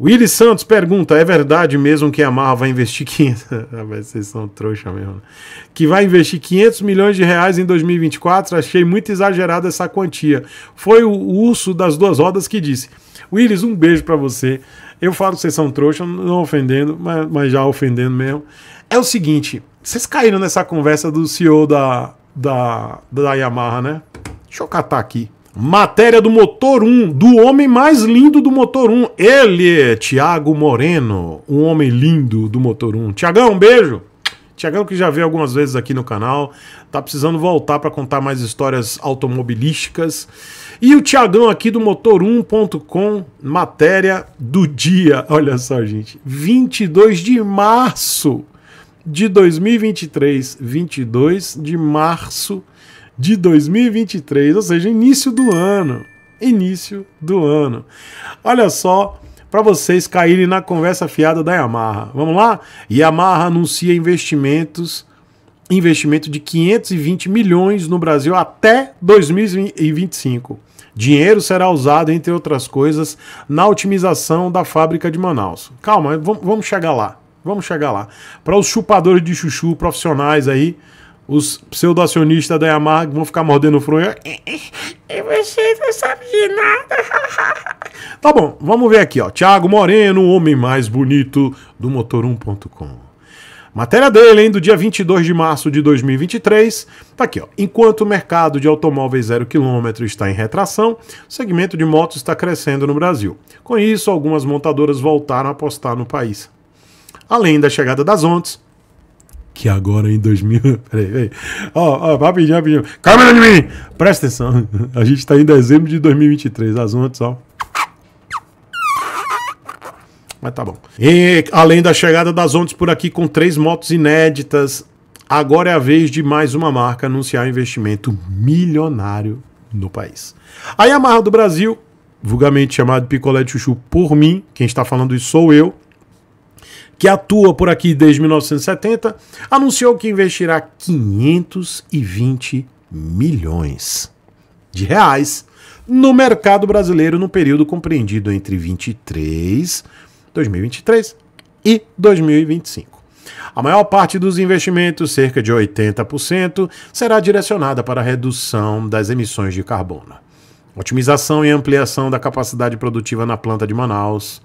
Willis Santos pergunta: é verdade mesmo que a Marra vai investir 500? Ah, vocês são trouxa mesmo. Né? Que vai investir 500 milhões de reais em 2024? Achei muito exagerada essa quantia. Foi o urso das duas rodas que disse. Willis, um beijo para você. Eu falo que vocês são trouxa, não ofendendo, mas, mas já ofendendo mesmo. É o seguinte: vocês caíram nessa conversa do CEO da, da, da Yamaha, né? Deixa eu catar aqui. Matéria do Motor 1, do homem mais lindo do Motor 1. Ele, é Tiago Moreno, um homem lindo do Motor 1. Tiagão, um beijo. Tiagão que já veio algumas vezes aqui no canal, tá precisando voltar para contar mais histórias automobilísticas. E o Tiagão aqui do motor1.com, matéria do dia. Olha só, gente, 22 de março de 2023, 22 de março de de 2023, ou seja, início do ano. Início do ano. Olha só, para vocês caírem na conversa fiada da Yamaha. Vamos lá? Yamaha anuncia investimentos investimento de 520 milhões no Brasil até 2025. Dinheiro será usado, entre outras coisas, na otimização da fábrica de Manaus. Calma, vamos chegar lá. Vamos chegar lá. Para os chupadores de chuchu profissionais aí, os pseudoacionistas da Yamaha vão ficar mordendo o fronho. E você não sabe de nada. tá bom, vamos ver aqui, ó. Thiago Moreno, o homem mais bonito do Motor1.com. Matéria dele, hein, do dia 22 de março de 2023. Tá aqui, ó. Enquanto o mercado de automóveis zero quilômetro está em retração, o segmento de motos está crescendo no Brasil. Com isso, algumas montadoras voltaram a apostar no país. Além da chegada das ondas que agora em 2000. Peraí, peraí. Ó, oh, oh, rapidinho, rapidinho. Câmera de mim! Presta atenção. A gente tá em dezembro de 2023. As ondas, ó. Mas tá bom. E além da chegada das ondas por aqui com três motos inéditas, agora é a vez de mais uma marca anunciar investimento milionário no país. A Yamaha do Brasil, vulgarmente chamado Picolé de Chuchu por mim, quem está falando isso sou eu, que atua por aqui desde 1970, anunciou que investirá 520 milhões de reais no mercado brasileiro no período compreendido entre 23, 2023 e 2025. A maior parte dos investimentos, cerca de 80%, será direcionada para a redução das emissões de carbono. Otimização e ampliação da capacidade produtiva na planta de Manaus,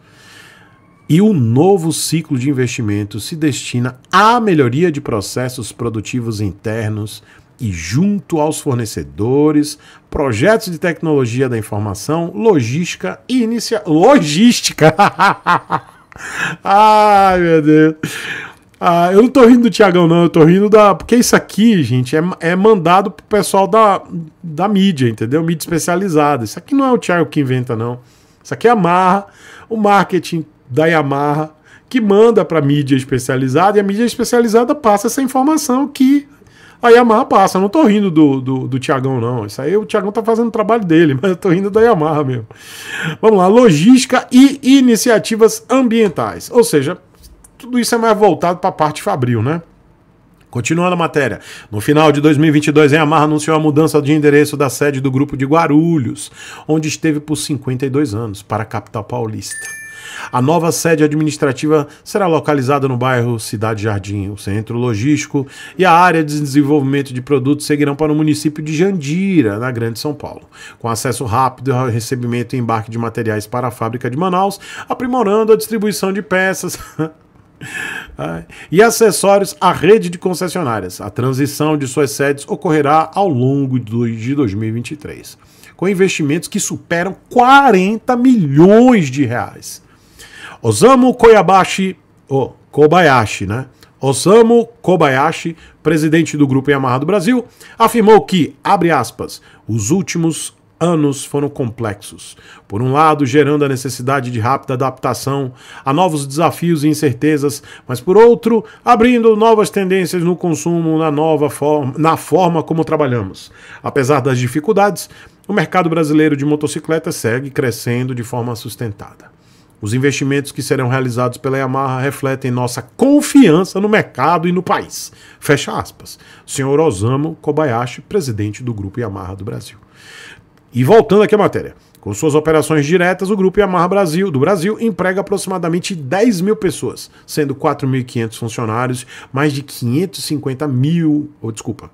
e o novo ciclo de investimento se destina à melhoria de processos produtivos internos e, junto aos fornecedores, projetos de tecnologia da informação, logística e inicia... Logística! Ai, meu Deus! Ah, eu não tô rindo do Tiagão, não, eu tô rindo da. Porque isso aqui, gente, é, é mandado pro pessoal da, da mídia, entendeu? Mídia especializada. Isso aqui não é o Tiago que inventa, não. Isso aqui é a marra, o marketing da Yamaha que manda para mídia especializada e a mídia especializada passa essa informação que a Yamaha passa. Eu não tô rindo do, do, do Tiagão, não. Isso aí o Tiagão tá fazendo o trabalho dele, mas eu tô rindo da Yamaha mesmo. Vamos lá, logística e iniciativas ambientais. Ou seja, tudo isso é mais voltado para a parte fabril, né? Continuando a matéria. No final de 2022, a Yamaha anunciou a mudança de endereço da sede do grupo de Guarulhos, onde esteve por 52 anos, para a capital paulista. A nova sede administrativa será localizada no bairro Cidade Jardim. O centro logístico e a área de desenvolvimento de produtos seguirão para o município de Jandira, na Grande São Paulo, com acesso rápido ao recebimento e embarque de materiais para a fábrica de Manaus, aprimorando a distribuição de peças. e acessórios à rede de concessionárias. A transição de suas sedes ocorrerá ao longo de 2023, com investimentos que superam 40 milhões de reais. Osamu Koyabashi, oh, Kobayashi, né? Osamu Kobayashi, presidente do Grupo Yamaha do Brasil, afirmou que, abre aspas, os últimos anos foram complexos. Por um lado, gerando a necessidade de rápida adaptação a novos desafios e incertezas, mas por outro, abrindo novas tendências no consumo na nova forma, na forma como trabalhamos. Apesar das dificuldades, o mercado brasileiro de motocicletas segue crescendo de forma sustentada. Os investimentos que serão realizados pela Yamaha refletem nossa confiança no mercado e no país. Fecha aspas. Senhor Osamo Kobayashi, presidente do Grupo Yamaha do Brasil. E voltando aqui à matéria. Com suas operações diretas, o Grupo Yamaha Brasil do Brasil emprega aproximadamente 10 mil pessoas, sendo 4.500 funcionários, mais de 550 mil, ou desculpa,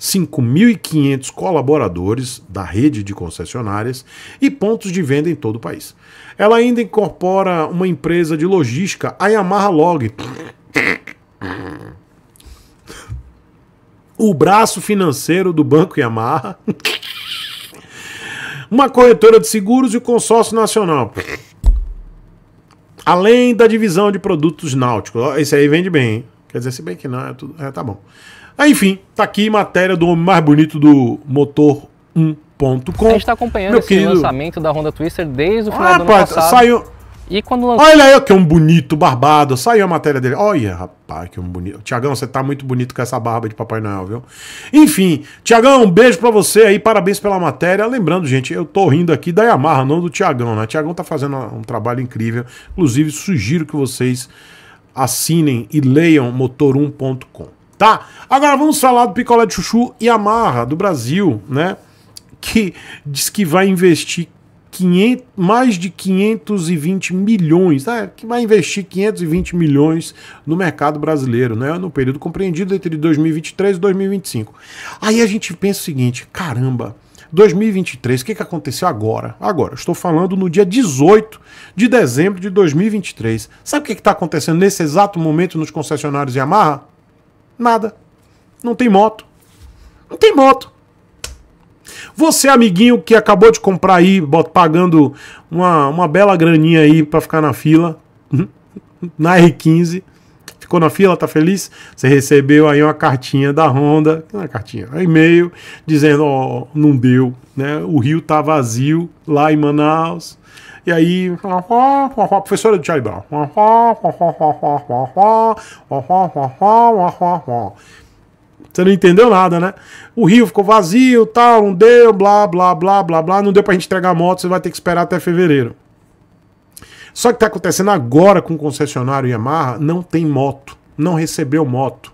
5.500 colaboradores da rede de concessionárias e pontos de venda em todo o país. Ela ainda incorpora uma empresa de logística, a Yamaha Log. O braço financeiro do Banco Yamaha. Uma corretora de seguros e o consórcio nacional. Além da divisão de produtos náuticos. Esse aí vende bem, hein? Quer dizer, se bem que não, é tudo. É, tá bom. Aí, ah, enfim, tá aqui matéria do homem mais bonito do motor 1.com. A gente tá acompanhando Meu esse querido... lançamento da Honda Twister desde o final ah, do ano rapaz, passado. Saiu... E quando lançou... Olha aí, que é um bonito barbado. Saiu a matéria dele. Olha, rapaz, que é um bonito. Tiagão, você tá muito bonito com essa barba de Papai Noel, viu? Enfim, Tiagão, um beijo pra você aí, parabéns pela matéria. Lembrando, gente, eu tô rindo aqui da Yamaha, não do Tiagão, né? Tiagão tá fazendo um trabalho incrível. Inclusive, sugiro que vocês assinem e leiam motor1.com, tá? Agora vamos falar do picolé de chuchu e amarra do Brasil, né? Que diz que vai investir 500, mais de 520 milhões, né? que vai investir 520 milhões no mercado brasileiro, né? no período compreendido entre 2023 e 2025. Aí a gente pensa o seguinte: caramba, 2023, o que, que aconteceu agora? Agora, estou falando no dia 18 de dezembro de 2023. Sabe o que está acontecendo nesse exato momento nos concessionários Yamaha? Nada. Não tem moto. Não tem moto. Você, amiguinho, que acabou de comprar aí, pagando uma, uma bela graninha aí para ficar na fila, na R15, ficou na fila, tá feliz? Você recebeu aí uma cartinha da Honda, uma cartinha, um e-mail, dizendo, ó, oh, não deu, né? O rio tá vazio lá em Manaus. E aí, professora do Charlie Brown. Você não entendeu nada, né? O rio ficou vazio, tal, não deu, blá, blá, blá, blá, blá. Não deu pra gente entregar a moto, você vai ter que esperar até fevereiro. Só que está acontecendo agora com o concessionário Yamaha, não tem moto, não recebeu moto.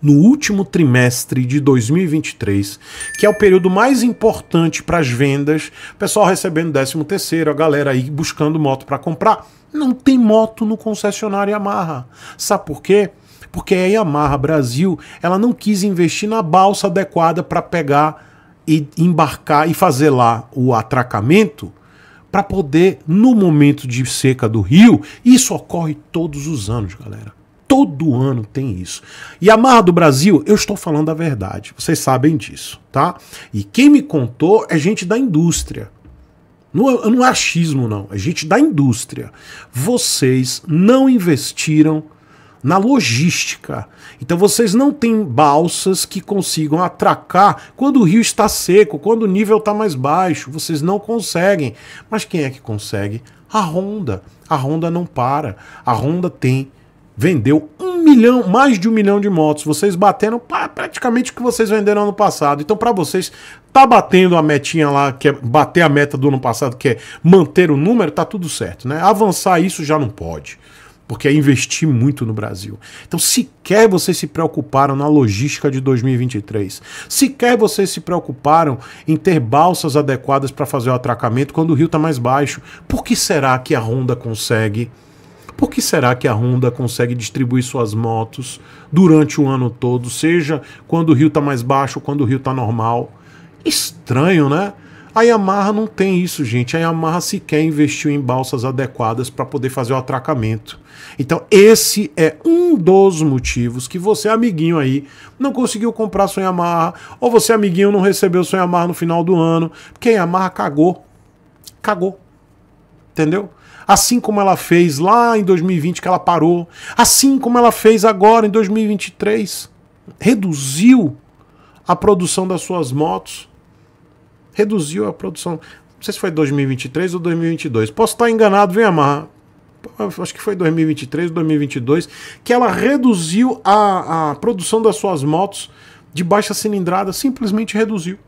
No último trimestre de 2023, que é o período mais importante para as vendas, o pessoal recebendo 13 terceiro, a galera aí buscando moto para comprar, não tem moto no concessionário Yamaha. Sabe por quê? Porque a Yamaha Brasil, ela não quis investir na balsa adequada para pegar e embarcar e fazer lá o atracamento para poder, no momento de seca do rio, isso ocorre todos os anos, galera. Todo ano tem isso. E a Marra do Brasil, eu estou falando a verdade, vocês sabem disso, tá? E quem me contou é gente da indústria. Não, é, não é achismo, não, é gente da indústria. Vocês não investiram na logística. Então vocês não têm balsas que consigam atracar quando o rio está seco, quando o nível está mais baixo, vocês não conseguem. Mas quem é que consegue? A Honda. A Honda não para. A Honda tem vendeu um milhão, mais de um milhão de motos. Vocês bateram praticamente o que vocês venderam ano passado. Então, para vocês, tá batendo a metinha lá, que é bater a meta do ano passado, que é manter o número, tá tudo certo, né? Avançar isso já não pode porque é investir muito no Brasil. Então, sequer vocês se preocuparam na logística de 2023, sequer vocês se preocuparam em ter balsas adequadas para fazer o atracamento quando o rio está mais baixo. Por que será que a Honda consegue? Por que será que a Honda consegue distribuir suas motos durante o ano todo, seja quando o rio está mais baixo, quando o rio está normal? Estranho, né? A Yamaha não tem isso, gente. A Yamaha sequer investiu em balsas adequadas para poder fazer o atracamento. Então, esse é um dos motivos que você, amiguinho aí, não conseguiu comprar sua Yamaha, ou você, amiguinho, não recebeu sua Yamaha no final do ano, porque a Yamaha cagou. Cagou. Entendeu? assim como ela fez lá em 2020 que ela parou, assim como ela fez agora em 2023, reduziu a produção das suas motos reduziu a produção. Não sei se foi 2023 ou 2022. Posso estar enganado, vem amarrar. Acho que foi 2023 ou 2022 que ela reduziu a, a produção das suas motos de baixa cilindrada, simplesmente reduziu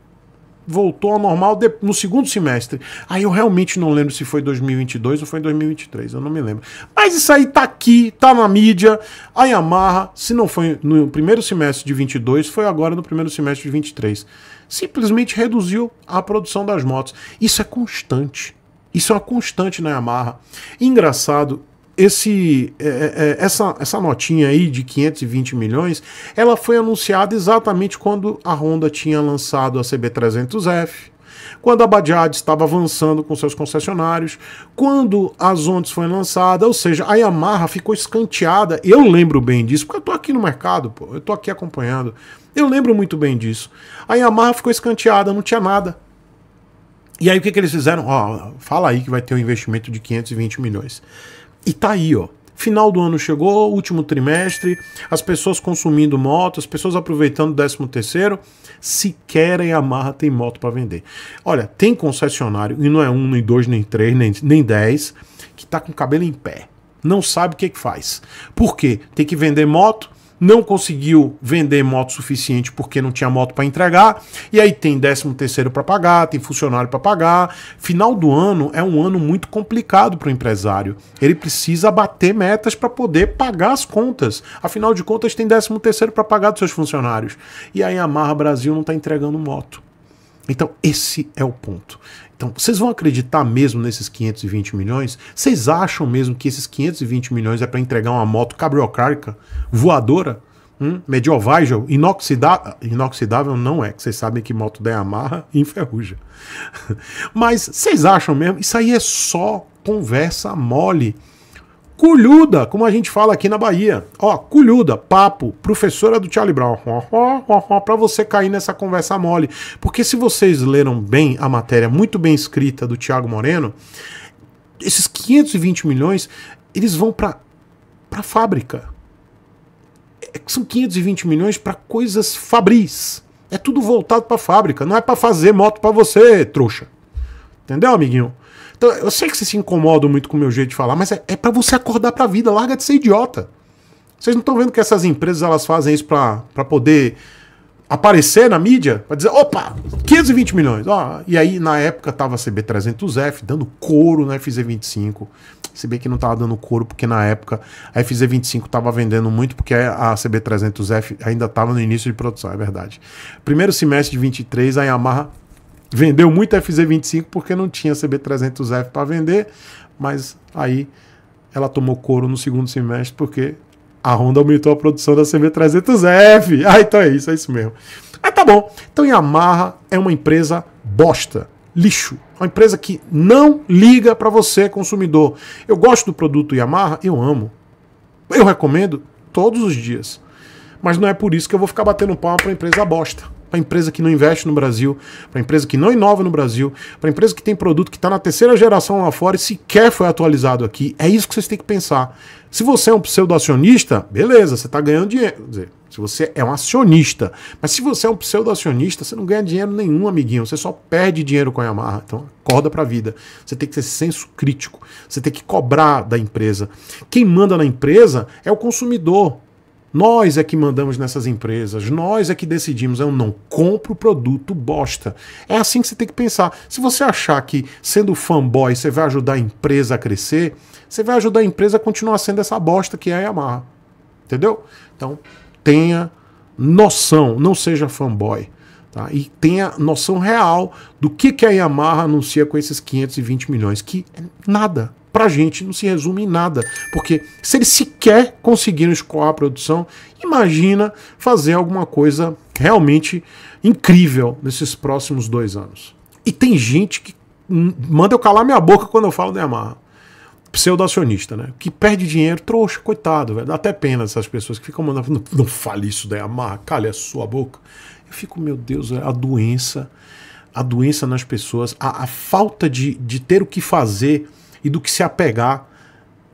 voltou ao normal no segundo semestre. Aí eu realmente não lembro se foi 2022 ou foi 2023, eu não me lembro. Mas isso aí tá aqui, tá na mídia. A Yamaha, se não foi no primeiro semestre de 22, foi agora no primeiro semestre de 23 simplesmente reduziu a produção das motos. Isso é constante. Isso é uma constante na Yamaha. Engraçado, esse, é, é, é essa, essa notinha aí de 520 milhões, ela foi anunciada exatamente quando a Honda tinha lançado a CB300F, quando a Bajaj estava avançando com seus concessionários, quando a Zontes foi lançada, ou seja, a Yamaha ficou escanteada. Eu lembro bem disso, porque eu estou aqui no mercado, pô, eu estou aqui acompanhando. Eu lembro muito bem disso. A Yamaha ficou escanteada, não tinha nada. E aí o que, que eles fizeram? Ó, fala aí que vai ter um investimento de 520 milhões. E tá aí, ó. Final do ano chegou, último trimestre, as pessoas consumindo moto, as pessoas aproveitando o 13 terceiro sequer em Amarra tem moto para vender. Olha, tem concessionário, e não é um, nem dois, nem três, nem, nem dez, que tá com o cabelo em pé. Não sabe o que, que faz. Por quê? Tem que vender moto, não conseguiu vender moto suficiente porque não tinha moto para entregar, e aí tem 13 terceiro para pagar, tem funcionário para pagar. Final do ano é um ano muito complicado para o empresário. Ele precisa bater metas para poder pagar as contas. Afinal de contas, tem 13 terceiro para pagar dos seus funcionários. E aí a Marra Brasil não está entregando moto. Então, esse é o ponto. Então, vocês vão acreditar mesmo nesses 520 milhões? Vocês acham mesmo que esses 520 milhões é para entregar uma moto cabriocárca, voadora, hum, medieval, inoxidável? Inoxidável não é, que vocês sabem que moto da Yamaha enferruja. Mas vocês acham mesmo? Isso aí é só conversa mole culhuda, como a gente fala aqui na Bahia. Ó, culhuda, papo, professora do Charlie Brown. Para você cair nessa conversa mole. Porque se vocês leram bem a matéria, muito bem escrita do Tiago Moreno, esses 520 milhões, eles vão para para fábrica. É, são 520 milhões para coisas fabris. É tudo voltado para fábrica, não é para fazer moto para você, trouxa. Entendeu, amiguinho? Então, eu sei que vocês se incomodam muito com o meu jeito de falar, mas é, é para você acordar pra vida, larga de ser idiota. Vocês não estão vendo que essas empresas elas fazem isso para poder aparecer na mídia? Pra dizer, opa, 520 milhões. Ó, e aí, na época, tava a CB300F dando couro na FZ25. Se bem que não tava dando couro, porque na época a FZ25 tava vendendo muito, porque a CB300F ainda tava no início de produção, é verdade. Primeiro semestre de 23, a Yamaha Vendeu muito FZ25 porque não tinha CB300F para vender, mas aí ela tomou couro no segundo semestre porque a Honda aumentou a produção da CB300F. Ah, então é isso, é isso mesmo. Ah, tá bom. Então Yamaha é uma empresa bosta, lixo. Uma empresa que não liga para você, consumidor. Eu gosto do produto Yamaha, eu amo. Eu recomendo todos os dias. Mas não é por isso que eu vou ficar batendo palma para empresa bosta para empresa que não investe no Brasil, para empresa que não inova no Brasil, para empresa que tem produto que está na terceira geração lá fora e sequer foi atualizado aqui. É isso que vocês têm que pensar. Se você é um pseudo-acionista, beleza, você está ganhando dinheiro. Quer dizer, se você é um acionista. Mas se você é um pseudo-acionista, você não ganha dinheiro nenhum, amiguinho. Você só perde dinheiro com a Yamaha. Então, acorda para a vida. Você tem que ter senso crítico. Você tem que cobrar da empresa. Quem manda na empresa é o consumidor. Nós é que mandamos nessas empresas, nós é que decidimos. Eu não compro produto bosta. É assim que você tem que pensar. Se você achar que sendo fanboy você vai ajudar a empresa a crescer, você vai ajudar a empresa a continuar sendo essa bosta que é a Yamaha. Entendeu? Então, tenha noção, não seja fanboy. Tá? E tenha noção real do que, que a Yamaha anuncia com esses 520 milhões, que é nada pra gente não se resume em nada. Porque se eles sequer conseguiram escoar a produção, imagina fazer alguma coisa realmente incrível nesses próximos dois anos. E tem gente que hum, manda eu calar minha boca quando eu falo da Yamaha. Pseudo-acionista, né? Que perde dinheiro, trouxa, coitado, velho. Dá até pena dessas pessoas que ficam mandando. Não, não fale isso da Yamaha, calha a sua boca. Eu fico, meu Deus, é a doença, a doença nas pessoas, a, a falta de, de ter o que fazer e do que se apegar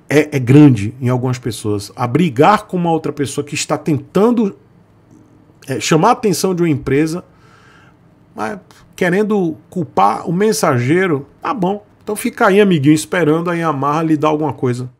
é, é grande em algumas pessoas. A brigar com uma outra pessoa que está tentando é, chamar a atenção de uma empresa, mas querendo culpar o mensageiro, tá bom. Então fica aí, amiguinho, esperando aí a Marra lhe dar alguma coisa.